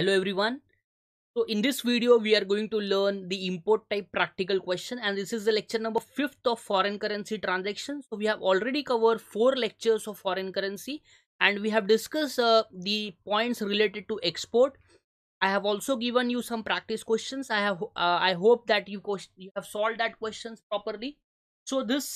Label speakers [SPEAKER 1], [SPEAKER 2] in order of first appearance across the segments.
[SPEAKER 1] hello everyone so in this video we are going to learn the import type practical question and this is the lecture number fifth of foreign currency transactions so we have already covered four lectures of foreign currency and we have discussed uh, the points related to export i have also given you some practice questions i have uh, i hope that you you have solved that questions properly so this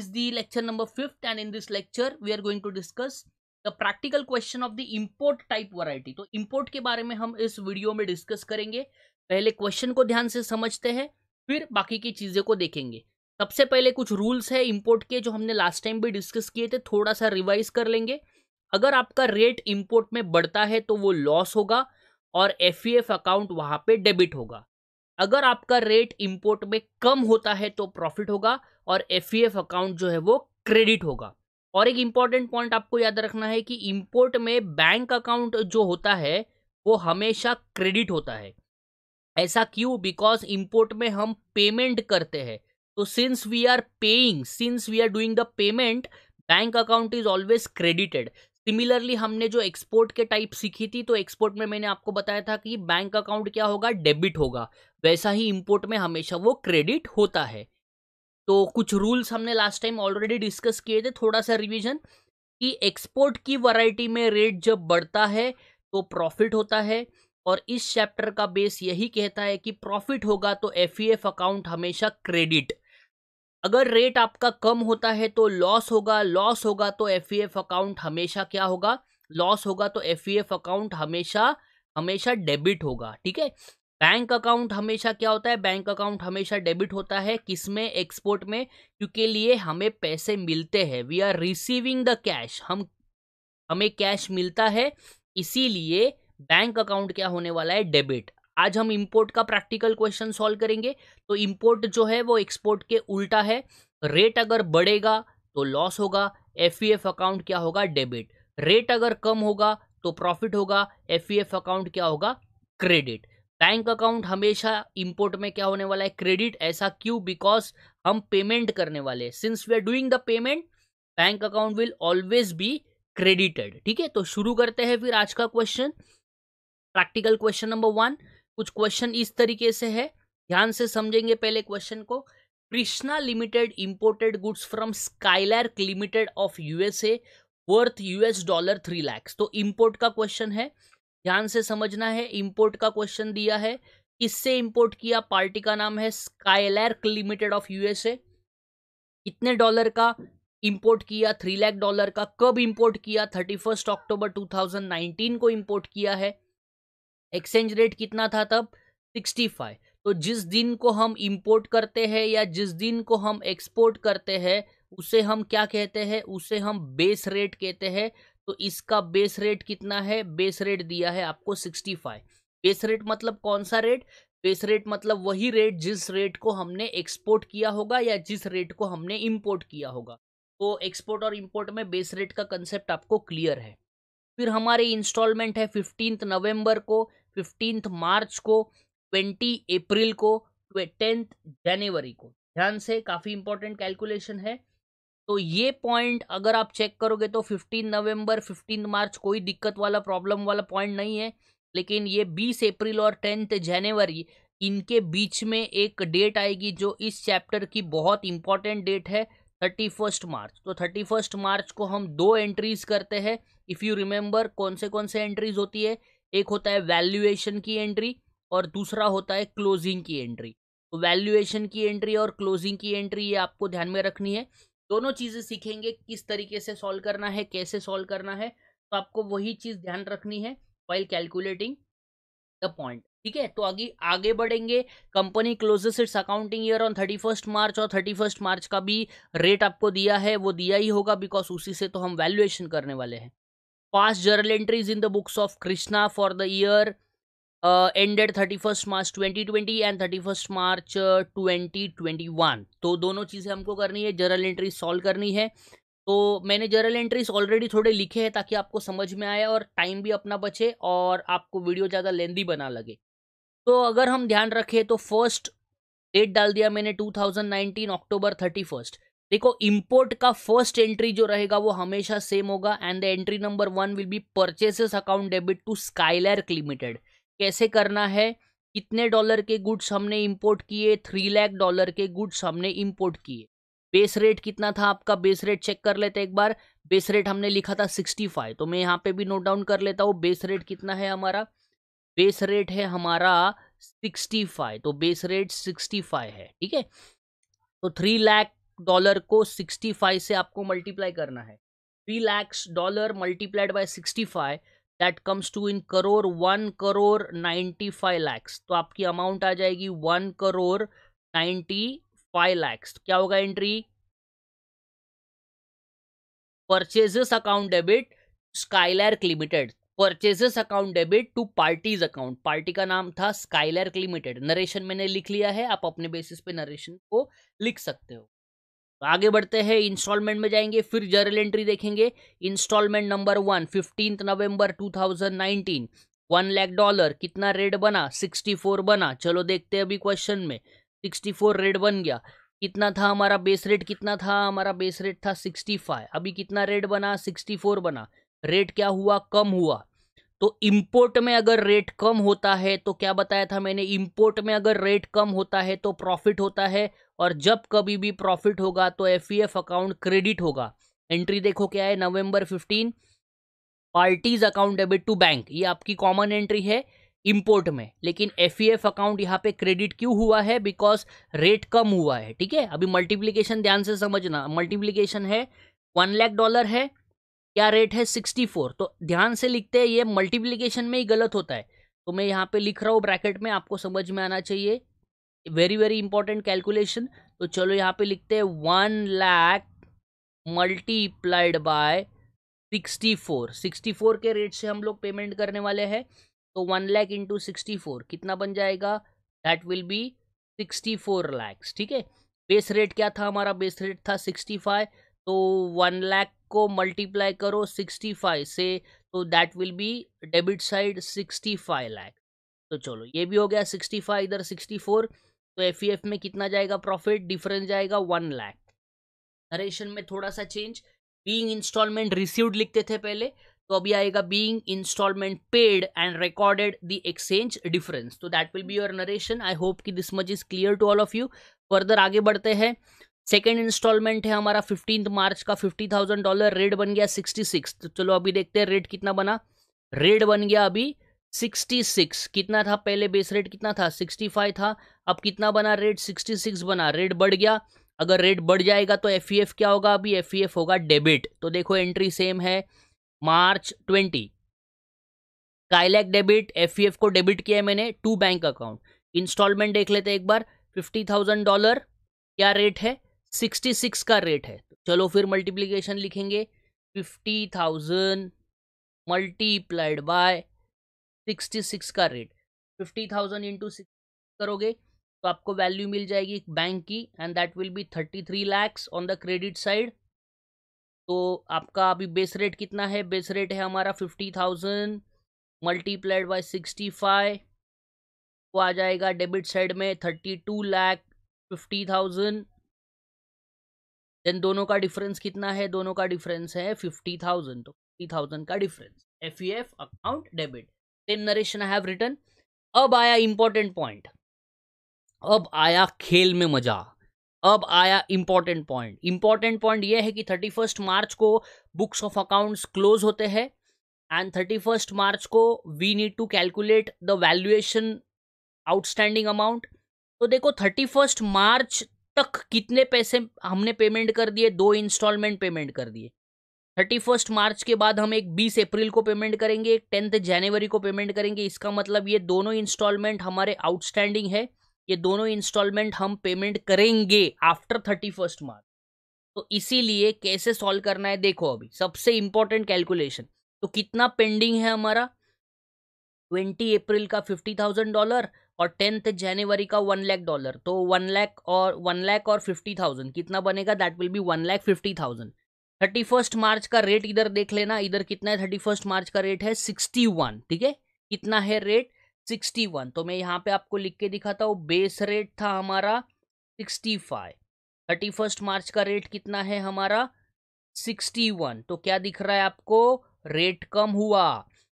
[SPEAKER 1] is the lecture number fifth and in this lecture we are going to discuss the practical question of the import type variety तो import के बारे में हम इस video में discuss करेंगे पहले question को ध्यान से समझते हैं फिर बाकी की चीज़ें को देखेंगे सबसे पहले कुछ रूल्स है इम्पोर्ट के जो हमने लास्ट टाइम भी डिस्कस किए थे थोड़ा सा रिवाइज कर लेंगे अगर आपका रेट इम्पोर्ट में बढ़ता है तो वो लॉस होगा और एफ अकाउंट e वहाँ पर डेबिट होगा अगर आपका रेट इम्पोर्ट में कम होता है तो प्रॉफिट होगा और एफ अकाउंट e जो है वो क्रेडिट होगा और एक इम्पॉर्टेंट पॉइंट आपको याद रखना है कि इम्पोर्ट में बैंक अकाउंट जो होता है वो हमेशा क्रेडिट होता है ऐसा क्यों बिकॉज इम्पोर्ट में हम पेमेंट करते हैं तो since we are paying since we are doing the payment bank account is always credited similarly हमने जो एक्सपोर्ट के टाइप सीखी थी तो एक्सपोर्ट में मैंने आपको बताया था कि बैंक अकाउंट क्या होगा डेबिट होगा वैसा ही इम्पोर्ट में हमेशा वो क्रेडिट होता है तो कुछ रूल्स हमने लास्ट टाइम ऑलरेडी डिस्कस किए थे थोड़ा सा रिवीजन कि एक्सपोर्ट की वैरायटी में रेट जब बढ़ता है तो प्रॉफिट होता है और इस चैप्टर का बेस यही कहता है कि प्रॉफिट होगा तो एफ अकाउंट e हमेशा क्रेडिट अगर रेट आपका कम होता है तो लॉस होगा लॉस होगा तो एफ अकाउंट e हमेशा क्या होगा लॉस होगा तो एफ अकाउंट e हमेशा हमेशा डेबिट होगा ठीक है बैंक अकाउंट हमेशा क्या होता है बैंक अकाउंट हमेशा डेबिट होता है किसमें एक्सपोर्ट में क्योंकि लिए हमें पैसे मिलते हैं we are receiving the cash हम हमें कैश मिलता है इसीलिए बैंक अकाउंट क्या होने वाला है डेबिट आज हम इंपोर्ट का प्रैक्टिकल क्वेश्चन सॉल्व करेंगे तो इंपोर्ट जो है वो एक्सपोर्ट के उल्टा है रेट अगर बढ़ेगा तो लॉस होगा एफ अकाउंट e क्या होगा डेबिट रेट अगर कम होगा तो प्रॉफिट होगा एफ अकाउंट e क्या होगा क्रेडिट बैंक अकाउंट हमेशा इंपोर्ट में क्या होने वाला है क्रेडिट ऐसा क्यों बिकॉज हम पेमेंट करने वाले since we are doing the payment bank account will always be credited ठीक है तो शुरू करते हैं फिर आज का question practical question number one कुछ क्वेश्चन इस तरीके से है ध्यान से समझेंगे पहले क्वेश्चन को Krishna limited imported goods from Skylark limited of USA worth US dollar three lakhs तो इंपोर्ट का क्वेश्चन है ध्यान से समझना है इम्पोर्ट का क्वेश्चन दिया है किससे इम्पोर्ट किया पार्टी का नाम है स्काईलैर्क लिमिटेड ऑफ यूएसए कितने डॉलर का इम्पोर्ट किया थ्री लैख डॉलर का कब इम्पोर्ट किया thirty first October two thousand nineteen को इम्पोर्ट किया है एक्सचेंज रेट कितना था तब सिक्सटी फाइव तो जिस दिन को हम इम्पोर्ट करते हैं या जिस दिन को हम एक्सपोर्ट करते हैं उसे हम क्या कहते हैं उसे हम बेस रेट कहते हैं तो इसका बेस रेट कितना है बेस रेट दिया है आपको सिक्सटी फाइव बेस रेट मतलब कौन सा रेट बेस रेट मतलब वही रेट जिस रेट को हमने एक्सपोर्ट किया होगा या जिस रेट को हमने इम्पोर्ट किया होगा तो एक्सपोर्ट और इम्पोर्ट में बेस रेट का कंसेप्ट आपको क्लियर है फिर हमारे इंस्टॉलमेंट है फिफ्टींथ नवंबर को फिफ्टींथ मार्च को ट्वेंटी अप्रैल को टेंथ जनवरी को ध्यान से काफ़ी इंपॉर्टेंट कैलकुलेशन है तो ये पॉइंट अगर आप चेक करोगे तो 15 नवंबर 15 मार्च कोई दिक्कत वाला प्रॉब्लम वाला पॉइंट नहीं है लेकिन ये 20 अप्रैल और टेंथ जनवरी इनके बीच में एक डेट आएगी जो इस चैप्टर की बहुत इंपॉर्टेंट डेट है थर्टी फर्स्ट मार्च तो थर्टी फर्स्ट मार्च को हम दो एंट्रीज करते हैं इफ़ यू रिमेंबर कौन से कौन से एंट्रीज होती है एक होता है वैल्यूएशन की एंट्री और दूसरा होता है क्लोजिंग की एंट्री तो वैल्यूएशन की एंट्री और क्लोजिंग की एंट्री ये आपको ध्यान में रखनी है दोनों चीज़ें सीखेंगे किस तरीके से सॉल्व करना है कैसे सॉल्व करना है तो आपको वही चीज़ ध्यान रखनी है वाइल कैलकुलेटिंग द पॉइंट ठीक है तो आगे आगे बढ़ेंगे company closes its accounting year on thirty first March और थर्टी फर्स्ट मार्च का भी रेट आपको दिया है वो दिया ही होगा बिकॉज उसी से तो हम वैल्यूएशन करने वाले हैं pass journal entries in the books of Krishna for the year ended thirty first March twenty twenty and thirty first March twenty twenty one तो दोनों चीज़ें हमको करनी है जर्नल एंट्री सॉल्व करनी है तो मैंने जर्नल एंट्रीज ऑलरेडी थोड़े लिखे हैं ताकि आपको समझ में आए और टाइम भी अपना बचे और आपको वीडियो ज़्यादा लेंदी बना लगे तो अगर हम ध्यान रखें तो फर्स्ट डेट डाल दिया मैंने 2019 अक्टूबर 31 देखो इंपोर्ट का फर्स्ट एंट्री जो रहेगा वो हमेशा सेम होगा and the entry number one will be purchases account debit to Skylark limited कैसे करना है कितने डॉलर के गुड्स हमने इंपोर्ट किए थ्री लाख डॉलर के गुड्स हमने इंपोर्ट किए बेस रेट कितना था आपका बेस रेट चेक कर लेते एक बार बेस रेट हमने लिखा था सिक्सटी फाइव तो मैं यहाँ पे भी नोट डाउन कर लेता हूँ बेस रेट कितना है हमारा बेस रेट है हमारा सिक्सटी फाइव तो बेस रेट सिक्सटी फाइव है ठीक है तो थ्री लाख डॉलर को सिक्सटी फाइव से आपको मल्टीप्लाई करना है three lakhs dollar multiplied by sixty five that comes to in crore one crore ninety five lakhs तो आपकी अमाउंट आ जाएगी one crore ninety five lakhs क्या होगा entry purchases account debit Skylark limited purchases account debit to party's account party का नाम था स्काईलैर्क लिमिटेड नरेशन मैंने लिख लिया है आप अपने बेसिस पे नरेशन को लिख सकते हो तो आगे बढ़ते हैं इंस्टॉलमेंट में जाएंगे फिर जर्नल एंट्री देखेंगे installment number one fifteen November 2019 one lakh dollar कितना रेट बना 64 बना चलो देखते हैं अभी क्वेश्चन में 64 रेट बन गया कितना था हमारा बेस रेट कितना था हमारा बेस रेट था 65 अभी कितना रेट बना 64 बना रेट क्या हुआ कम हुआ तो इंपोर्ट में अगर रेट कम होता है तो क्या बताया था मैंने इंपोर्ट में अगर रेट कम होता है तो प्रॉफिट होता है और जब कभी भी प्रॉफिट होगा तो एफ अकाउंट क्रेडिट होगा एंट्री देखो क्या है November fifteen party's account debit to bank ये आपकी कॉमन एंट्री है इंपोर्ट में लेकिन एफ अकाउंट e यहाँ पे क्रेडिट क्यों हुआ है बिकॉज रेट कम हुआ है ठीक है अभी मल्टीप्लीकेशन ध्यान से समझना मल्टीप्लीकेशन है वन लैख डॉलर है क्या रेट है सिक्सटी फोर तो ध्यान से लिखते हैं ये मल्टीप्लीकेशन में ही गलत होता है तो मैं यहाँ पे लिख रहा हूँ ब्रैकेट में आपको समझ में आना चाहिए वेरी वेरी इंपॉर्टेंट कैलकुलेशन तो चलो यहाँ पे लिखते हैं one lakh multiplied by sixty four sixty four के रेट से हम लोग पेमेंट करने वाले हैं तो one lakh into sixty four कितना बन जाएगा that will be sixty four lakhs ठीक है बेस रेट क्या था हमारा बेस रेट था सिक्सटी फाइव तो वन लैख को मल्टीप्लाई करो 65 से तो that will be debit side 65 lakh तो चलो ये भी हो गया 65 इधर 64 तो एफ e में कितना जाएगा प्रॉफिट डिफरेंस जाएगा वन लाख नरेशन में थोड़ा सा चेंज बीइंग इंस्टॉलमेंट रिसीव्ड लिखते थे पहले तो अभी आएगा being installment paid and recorded the exchange difference तो that will be your narration I hope कि this much is clear to all of you further आगे बढ़ते हैं सेकेंड इंस्टॉलमेंट है हमारा फिफ्टींथ मार्च का फिफ्टी थाउजेंड डॉलर रेट बन गया सिक्सटी सिक्स तो चलो अभी देखते हैं रेट कितना बना रेट बन गया अभी सिक्सटी सिक्स कितना था पहले बेस रेट कितना था सिक्सटी फाइव था अब कितना बना रेट सिक्सटी सिक्स बना रेट बढ़ गया अगर रेट बढ़ जाएगा तो एफ e क्या होगा अभी एफ e होगा डेबिट तो देखो एंट्री सेम है March twenty Skylark debit F को डेबिट किया है मैंने टू बैंक अकाउंट इंस्टॉलमेंट देख लेते एक बार फिफ्टी थाउजेंड डॉलर क्या रेट है सिक्सटी सिक्स का रेट है चलो फिर मल्टीप्लीकेशन लिखेंगे fifty thousand multiplied by sixty six का rate fifty thousand into six करोगे तो आपको वैल्यू मिल जाएगी बैंक की and that will be thirty three lakhs on the credit side तो आपका अभी बेस रेट कितना है बेस रेट है हमारा fifty thousand multiplied by sixty five वो आ जाएगा डेबिट साइड में thirty two lakh fifty thousand then दोनों का डिफरेंस कितना है दोनों का डिफरेंस है फिफ्टी थाउजेंड तो फिफ्टी थाउजेंड का difference F E F account debit same narration I have return अब आया इंपॉर्टेंट पॉइंट अब आया खेल में मजा अब आया इंपॉर्टेंट पॉइंट इंपॉर्टेंट पॉइंट यह है कि थर्टी फर्स्ट मार्च को बुक्स ऑफ अकाउंट्स क्लोज होते हैं एंड थर्टी फर्स्ट मार्च को we need to calculate the valuation outstanding amount तो देखो थर्टी फर्स्ट मार्च तक कितने पैसे हमने पेमेंट कर दिए दो इंस्टॉलमेंट पेमेंट कर दिए थर्टी फर्स्ट मार्च के बाद हम एक बीस अप्रैल को पेमेंट करेंगे एक टेंथ जनवरी को पेमेंट करेंगे इसका मतलब ये दोनों इंस्टॉलमेंट हमारे आउटस्टैंडिंग है ये दोनों इंस्टॉलमेंट हम पेमेंट करेंगे आफ्टर थर्टी फर्स्ट मार्च तो इसीलिए कैसे सॉल्व करना है देखो अभी सबसे इंपॉर्टेंट कैलकुलेशन तो कितना पेंडिंग है हमारा ट्वेंटी अप्रैल का फिफ्टी थाउजेंड डॉलर और टेंथ जनवरी का वन लैख डॉलर तो वन लैख और वन लैख और फिफ्टी थाउजेंड कितना बनेगा that will be one lakh fifty thousand thirty first March का रेट इधर देख लेना इधर कितना है थर्टी फर्स्ट मार्च का रेट है सिक्सटी वन ठीक है कितना है रेट सिक्सटी वन तो मैं यहाँ पे आपको लिख के दिखाता हूँ बेस रेट था हमारा sixty five thirty first March का रेट कितना है हमारा सिक्सटी वन तो क्या दिख रहा है आपको रेट कम हुआ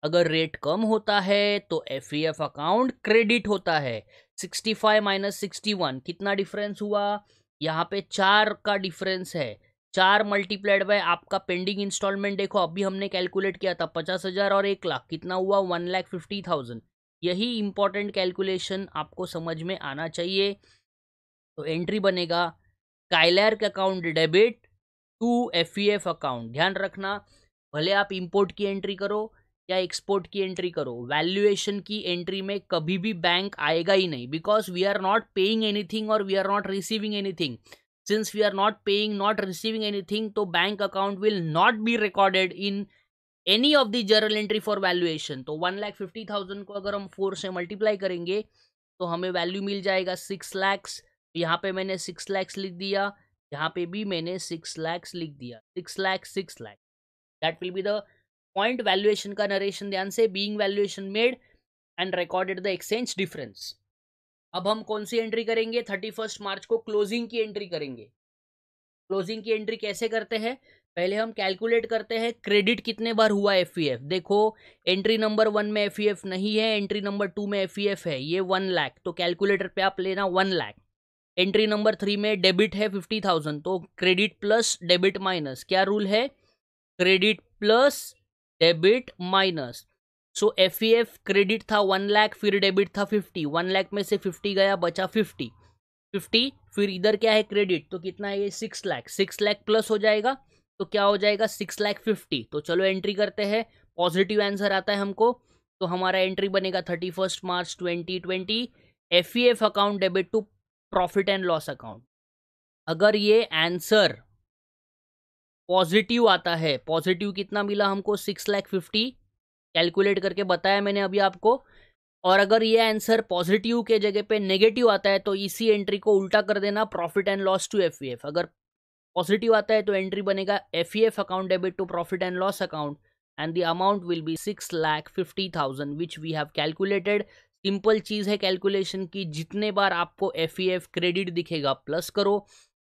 [SPEAKER 1] अगर रेट कम होता है तो एफ अकाउंट क्रेडिट होता है 65 माइनस वन कितना डिफरेंस हुआ यहाँ पे चार का डिफरेंस है चार मल्टीप्लाइड बाय आपका पेंडिंग इंस्टॉलमेंट देखो अभी हमने कैलकुलेट किया था पचास हज़ार और एक लाख कितना हुआ वन लाख फिफ्टी थाउजेंड यही इंपॉर्टेंट कैलकुलेशन आपको समझ में आना चाहिए तो एंट्री बनेगा Skylark account debit to F account ध्यान रखना भले आप इम्पोर्ट की एंट्री करो या एक्सपोर्ट की एंट्री करो वैल्यूएशन की एंट्री में कभी भी बैंक आएगा ही नहीं because we are not paying anything और we are not receiving anything since we are not paying not receiving anything तो bank account will not be recorded in any of the journal entry for valuation तो one lakh fifty thousand को अगर हम four से multiply करेंगे तो हमें value मिल जाएगा सिक्स लैक्स यहाँ पे मैंने सिक्स लैक्स लिख दिया यहाँ पे भी मैंने सिक्स लैक्स लिख दिया six lakhs six lakhs that will be the point valuation का नरेशन ध्यान से being valuation made and recorded the exchange difference अब हम कौन सी एंट्री करेंगे थर्टी फर्स्ट मार्च को क्लोजिंग की एंट्री करेंगे क्लोजिंग की एंट्री कैसे करते हैं पहले हम कैलकुलेट करते हैं क्रेडिट कितने बार हुआ एफ e देखो एंट्री नंबर वन में एफ e नहीं है एंट्री नंबर टू में एफ e है ये वन लाख तो कैलकुलेटर पे आप लेना one lakh entry number three में डेबिट है फिफ्टी थाउजेंड तो क्रेडिट प्लस डेबिट माइनस क्या रूल है credit plus debit minus so F E F credit था वन लाख फिर डेबिट था फिफ्टी वन लाख में से फिफ्टी गया बचा फिफ्टी फिफ्टी फिर इधर क्या है क्रेडिट तो कितना है ये six lakh six lakh plus हो जाएगा तो क्या हो जाएगा सिक्स लाख फिफ्टी तो चलो एंट्री करते हैं पॉजिटिव आंसर आता है हमको तो हमारा एंट्री बनेगा thirty first March twenty twenty F E F account debit to profit and loss account अगर ये आंसर पॉजिटिव आता है पॉजिटिव कितना मिला हमको सिक्स लैख फिफ्टी कैलकुलेट करके बताया मैंने अभी आपको और अगर ये आंसर पॉजिटिव के जगह पे नेगेटिव आता है तो इसी एंट्री को उल्टा कर देना profit and loss to F अगर पॉजिटिव आता है तो एंट्री बनेगा F account debit to profit and loss account and the amount will be six lakh fifty thousand which we have calculated simple चीज़ है कैलकुलेशन की जितने बार आपको एफ क्रेडिट दिखेगा प्लस करो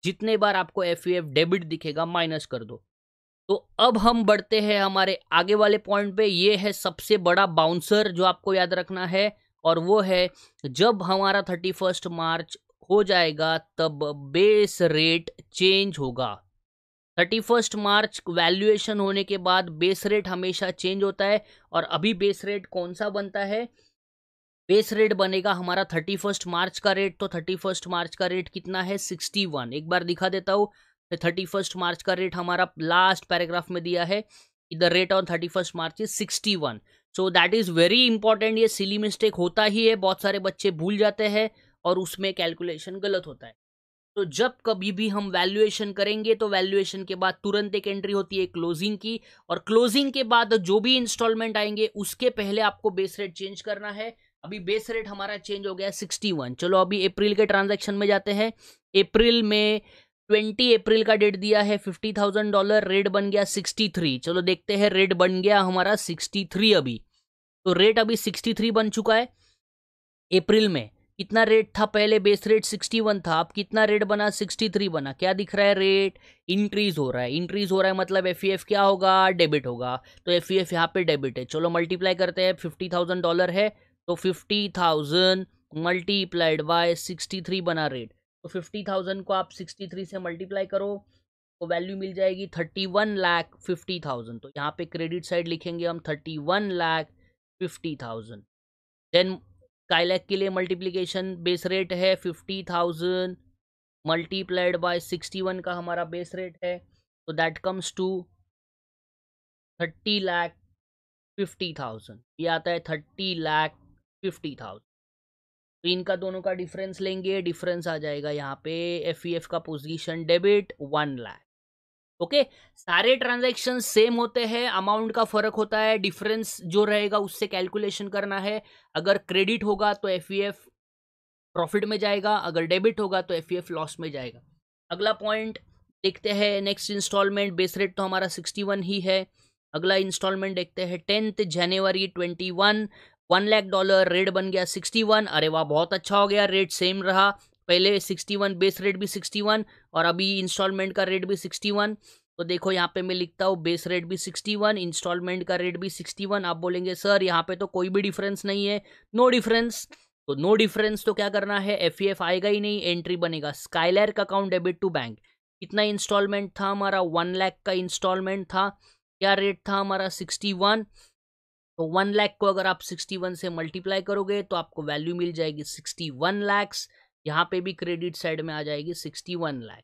[SPEAKER 1] जितने बार आपको एफ यू एफ डेबिट दिखेगा माइनस कर दो तो अब हम बढ़ते हैं हमारे आगे वाले पॉइंट पे ये है सबसे बड़ा बाउंसर जो आपको याद रखना है और वो है जब हमारा थर्टी फर्स्ट मार्च हो जाएगा तब बेस रेट चेंज होगा थर्टी फर्स्ट मार्च वैल्यूएशन होने के बाद बेस रेट हमेशा चेंज होता है और अभी बेस रेट कौन सा बनता है बेस रेट बनेगा हमारा थर्टी फर्स्ट मार्च का रेट तो थर्टी फर्स्ट मार्च का रेट कितना है सिक्सटी वन एक बार दिखा देता हूँ तो थर्टी फर्स्ट मार्च का रेट हमारा लास्ट पैराग्राफ में दिया है the rate on thirty first March is sixty one so that is very important ये सिली मिस्टेक होता ही है बहुत सारे बच्चे भूल जाते हैं और उसमें कैलकुलेशन गलत होता है तो जब कभी भी हम वैल्यूएशन करेंगे तो वैल्यूएशन के बाद तुरंत एक एंट्री होती है क्लोजिंग की और क्लोजिंग के बाद जो भी इंस्टॉलमेंट आएंगे उसके पहले आपको बेस रेट चेंज करना है अभी बेस रेट हमारा चेंज हो गया सिक्सटी वन चलो अभी अप्रैल के ट्रांजैक्शन में जाते हैं अप्रैल में ट्वेंटी अप्रैल का डेट दिया है फिफ्टी थाउजेंड डॉलर रेट बन गया सिक्सटी थ्री चलो देखते हैं रेट बन गया हमारा सिक्सटी थ्री अभी तो रेट अभी सिक्सटी थ्री बन चुका है अप्रैल में कितना रेट था पहले बेस रेट सिक्सटी वन था अब कितना रेट बना सिक्सटी थ्री बना क्या दिख रहा है रेट इंक्रीज हो रहा है इंक्रीज हो रहा है मतलब एफ ई एफ क्या होगा डेबिट होगा तो एफ ई एफ यहाँ पे डेबिट है चलो मल्टीप्लाई करते हैं फिफ्टी थाउजेंड डॉलर है तो fifty thousand multiplied by sixty three बना रेट तो फिफ्टी थाउजेंड को आप सिक्सटी थ्री से मल्टीप्लाई करो तो वैल्यू मिल जाएगी thirty one lakh fifty thousand तो यहाँ पे क्रेडिट साइड लिखेंगे हम thirty one lakh fifty thousand then काइलैक के लिए मल्टीप्लीकेशन बेस रेट है fifty thousand multiplied by sixty one का हमारा बेस रेट है तो that comes to thirty lakh fifty thousand ये आता है थर्टी लाख फिफ्टी थाउजेंड तो इनका दोनों का डिफरेंस लेंगे डिफरेंस आ जाएगा यहाँ पे एफ ई एफ का position debit one lakh okay सारे ट्रांजैक्शन सेम होते हैं अमाउंट का फर्क होता है डिफरेंस जो रहेगा उससे कैलकुलेशन करना है अगर क्रेडिट होगा तो एफ ई एफ प्रॉफिट में जाएगा अगर डेबिट होगा तो एफ ई एफ लॉस में जाएगा अगला पॉइंट देखते हैं नेक्स्ट इंस्टॉलमेंट बेस रेट तो हमारा सिक्सटी वन ही है अगला इंस्टॉलमेंट देखते हैं tenth January twenty one one lakh dollar rate बन गया सिक्सटी वन अरे वाह बहुत अच्छा हो गया रेट सेम रहा पहले सिक्सटी वन बेस रेट भी सिक्सटी वन और अभी इंस्टॉलमेंट का रेट भी सिक्सटी वन तो देखो यहाँ पे मैं लिखता हूँ बेस रेट भी सिक्सटी वन इंस्टॉलमेंट का रेट भी सिक्सटी वन आप बोलेंगे सर यहाँ पे तो कोई भी डिफरेंस नहीं है नो डिफरेंस तो नो डिफरेंस तो क्या करना है एफ एफ e आएगा ही नहीं एंट्री बनेगा स्काईलैर का अकाउंट डेबिट टू बैंक कितना इंस्टॉलमेंट था हमारा वन लैख का इंस्टॉलमेंट था क्या रेट था हमारा सिक्सटी वन तो वन लाख को अगर आप सिक्सटी वन से मल्टीप्लाई करोगे तो आपको वैल्यू मिल जाएगी सिक्सटी वन लैक्स यहाँ पे भी क्रेडिट साइड में आ जाएगी sixty one lakh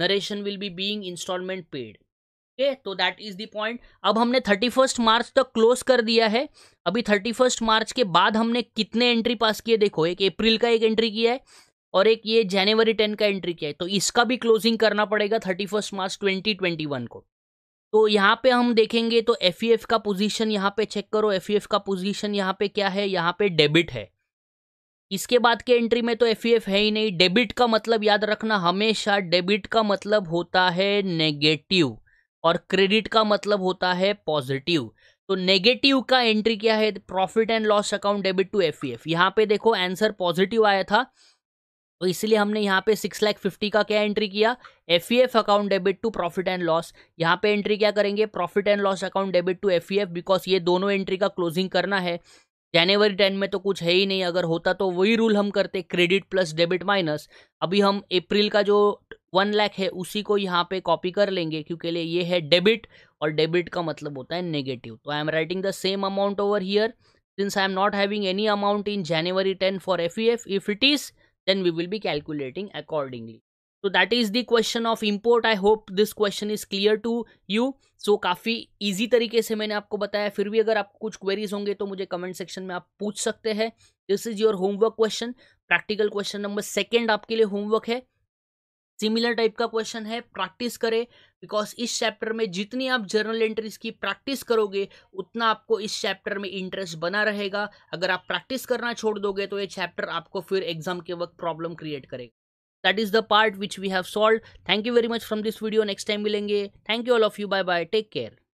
[SPEAKER 1] narration will be being installment paid okay तो दैट इज द पॉइंट अब हमने थर्टी फर्स्ट मार्च तक क्लोज कर दिया है अभी थर्टी फर्स्ट मार्च के बाद हमने कितने एंट्री पास किए देखो एक अप्रैल का एक एंट्री किया है और एक ये जनवरी टेन का एंट्री किया है तो इसका भी क्लोजिंग करना पड़ेगा thirty first March twenty twenty one को तो यहाँ पे हम देखेंगे तो एफ ई एफ का पोजीशन यहाँ पे चेक करो एफ ई एफ का पोजीशन यहाँ पे क्या है यहाँ पे डेबिट है इसके बाद के एंट्री में तो एफ e है ही नहीं डेबिट का मतलब याद रखना हमेशा डेबिट का मतलब होता है नेगेटिव और क्रेडिट का मतलब होता है पॉजिटिव तो नेगेटिव का एंट्री क्या है profit and loss account debit to F E F यहाँ पे देखो आंसर पॉजिटिव आया था तो इसलिए हमने यहाँ पे सिक्स लाख फिफ्टी का क्या एंट्री किया F E F account debit to profit and loss यहाँ पे एंट्री क्या करेंगे profit and loss account debit to F E F because ये दोनों एंट्री का क्लोजिंग करना है जनवरी टेन में तो कुछ है ही नहीं अगर होता तो वही रूल हम करते क्रेडिट प्लस डेबिट माइनस अभी हम अप्रैल का जो वन लाख है उसी को यहाँ पे कॉपी कर लेंगे क्योंकि लिए ये है डेबिट और डेबिट का मतलब होता है नेगेटिव तो I am writing the same amount over here since I am not having any amount in January ten for F E F if it is then we will be calculating accordingly तो that is the question of import I hope this question is clear to you so काफ़ी easy तरीके से मैंने आपको बताया फिर भी अगर आपको कुछ क्वेरीज होंगे तो मुझे कमेंट सेक्शन में आप पूछ सकते हैं this is your homework question practical question number second आपके लिए होमवर्क है सिमिलर टाइप का क्वेश्चन है प्रैक्टिस करें बिकॉज इस चैप्टर में जितनी आप जर्नल एंट्रीज की प्रैक्टिस करोगे उतना आपको इस चैप्टर में इंटरेस्ट बना रहेगा अगर आप प्रैक्टिस करना छोड़ दोगे तो ये चैप्टर आपको फिर एग्जाम के वक्त प्रॉब्लम क्रिएट करेगा that is the part which we have solve thank you very much from this video next time मिलेंगे thank you all of you bye bye take care